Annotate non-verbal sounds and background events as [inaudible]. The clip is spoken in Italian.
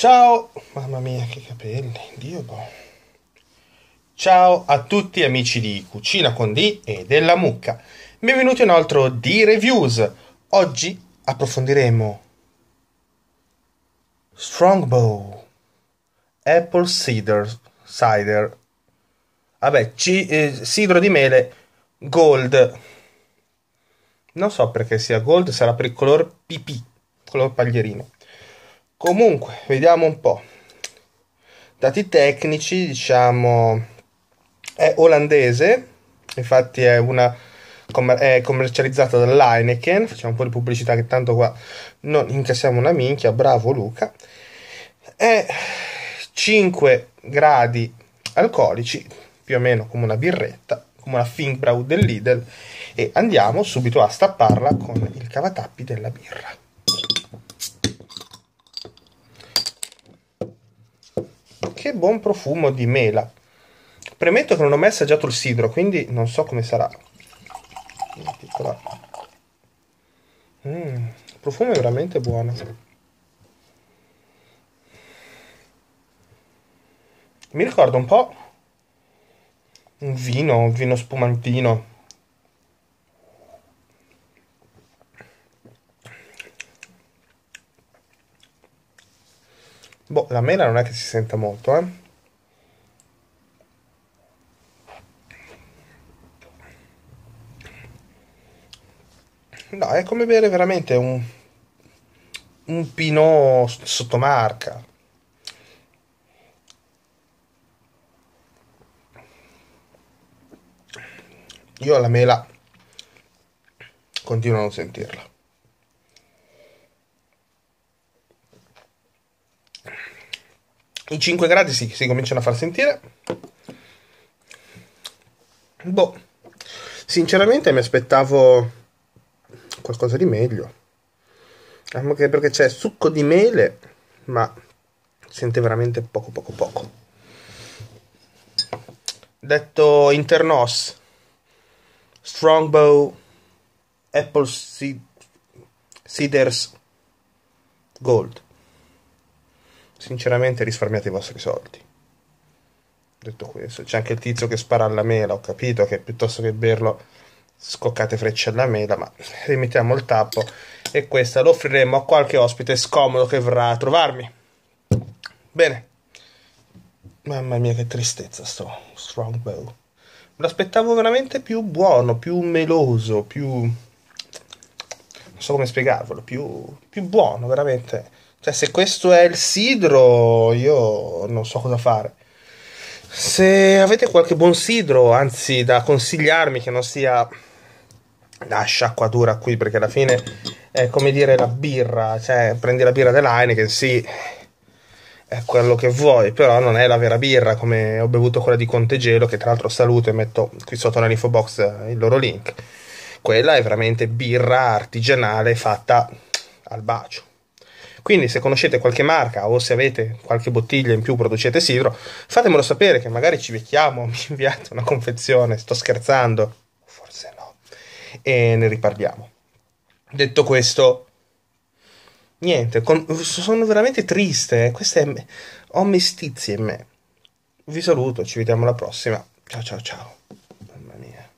Ciao, mamma mia che capelli, Dio boh. Ciao a tutti amici di Cucina con D e della Mucca. Benvenuti a un altro D Reviews. Oggi approfondiremo Strongbow Apple Cider Cider Vabbè, ci, eh, sidro di mele gold. Non so perché sia gold, sarà per il color pipì, color paglierino comunque vediamo un po' dati tecnici diciamo è olandese infatti è una è commercializzata dall'Heineken facciamo un po' di pubblicità che tanto qua non incassiamo una minchia bravo Luca è 5 gradi alcolici più o meno come una birretta come una Finkbrau del Lidl e andiamo subito a stapparla con il cavatappi della birra Che buon profumo di mela. Premetto che non ho mai assaggiato il sidro, quindi non so come sarà. Mm, il profumo è veramente buono. Mi ricorda un po' un vino, un vino spumantino. Boh, la mela non è che si senta molto, eh. No, è come bere veramente un, un pinot sottomarca. Io la mela continuo a non sentirla. I 5 gradi sì, si cominciano a far sentire. Boh, sinceramente mi aspettavo qualcosa di meglio. Anche diciamo perché c'è succo di mele, ma sente veramente poco poco poco. Detto internos, strongbow, apple seed, cedars, gold sinceramente risparmiate i vostri soldi. Detto questo, c'è anche il tizio che spara alla mela, ho capito che piuttosto che berlo scoccate frecce alla mela, ma [laughs] rimettiamo il tappo e questa lo offriremo a qualche ospite scomodo che verrà a trovarmi. Bene. Mamma mia che tristezza sto Strongbow. Me l'aspettavo veramente più buono, più meloso, più... Non so come spiegarvelo, più, più buono, veramente cioè, se questo è il sidro, io non so cosa fare. Se avete qualche buon sidro, anzi da consigliarmi che non sia la sciacquatura qui, perché alla fine è come dire la birra, cioè prendi la birra dell'Heineken, sì, è quello che vuoi, però non è la vera birra, come ho bevuto quella di Conte Gelo, che tra l'altro saluto e metto qui sotto nell'info box eh, il loro link. Quella è veramente birra artigianale fatta al bacio. Quindi se conoscete qualche marca o se avete qualche bottiglia in più producete sidro, fatemelo sapere che magari ci becchiamo, [laughs] mi inviate una confezione, sto scherzando, forse no, e ne riparliamo. Detto questo, niente, con, sono veramente triste, eh. questa ho mestizie in me. Vi saluto, ci vediamo alla prossima. Ciao ciao ciao. Mamma mia.